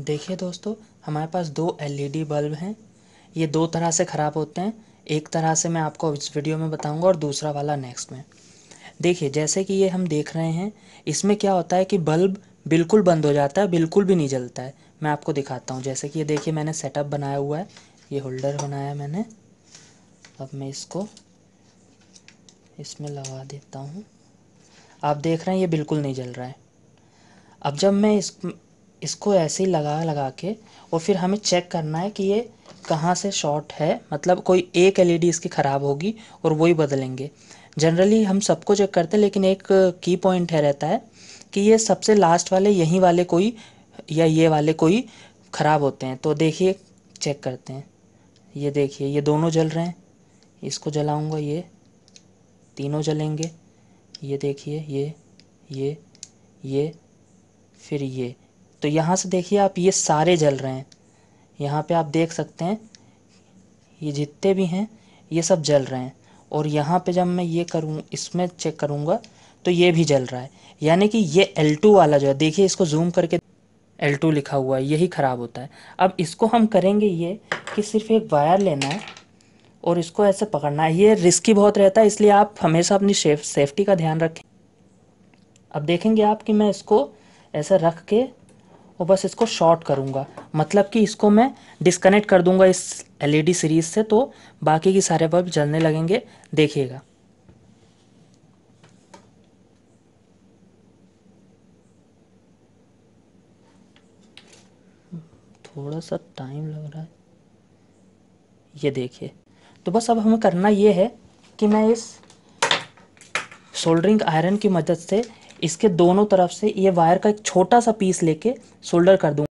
देखिए दोस्तों हमारे पास दो एलईडी बल्ब e हैं ये दो तरह से ख़राब होते हैं एक तरह से मैं आपको इस वीडियो में बताऊंगा और दूसरा वाला नेक्स्ट में देखिए जैसे कि ये हम देख रहे हैं इसमें क्या होता है कि बल्ब बिल्कुल बंद हो जाता है बिल्कुल भी नहीं जलता है मैं आपको दिखाता हूँ जैसे कि ये देखिए मैंने सेटअप बनाया हुआ है ये होल्डर बनाया है मैंने अब मैं इसको इसमें लगा देता हूँ आप देख रहे हैं ये बिल्कुल नहीं जल रहा है अब जब मैं इस इसको ऐसे ही लगा लगा के और फिर हमें चेक करना है कि ये कहाँ से शॉर्ट है मतलब कोई एक एलईडी e इसकी ख़राब होगी और वही बदलेंगे जनरली हम सबको चेक करते हैं लेकिन एक की पॉइंट है रहता है कि ये सबसे लास्ट वाले यहीं वाले कोई या ये वाले कोई ख़राब होते हैं तो देखिए चेक करते हैं ये देखिए ये दोनों जल रहे हैं इसको जलाऊंगा ये तीनों जलेंगे ये देखिए ये ये ये फिर ये तो यहाँ से देखिए आप ये सारे जल रहे हैं यहाँ पे आप देख सकते हैं ये जितने भी हैं ये सब जल रहे हैं और यहाँ पे जब मैं ये करूँ इसमें चेक करूँगा तो ये भी जल रहा है यानी कि ये L2 वाला जो है देखिए इसको जूम करके L2 लिखा हुआ है यही ख़राब होता है अब इसको हम करेंगे ये कि सिर्फ एक वायर लेना है और इसको ऐसे पकड़ना है ये रिस्की बहुत रहता है इसलिए आप हमेशा अपनी सेफ सेफ्टी का ध्यान रखें अब देखेंगे आप कि मैं इसको ऐसा रख के और बस इसको शॉर्ट करूँगा मतलब कि इसको मैं डिस्कनेक्ट कर दूँगा इस एलईडी सीरीज e से तो बाकी के सारे बल्ब जलने लगेंगे देखिएगा थोड़ा सा टाइम लग रहा है ये देखिए तो बस अब हमें करना ये है कि मैं इस सोल्डरिंग आयरन की मदद से इसके दोनों तरफ से ये वायर का एक छोटा सा पीस लेके सोल्डर कर दूँगा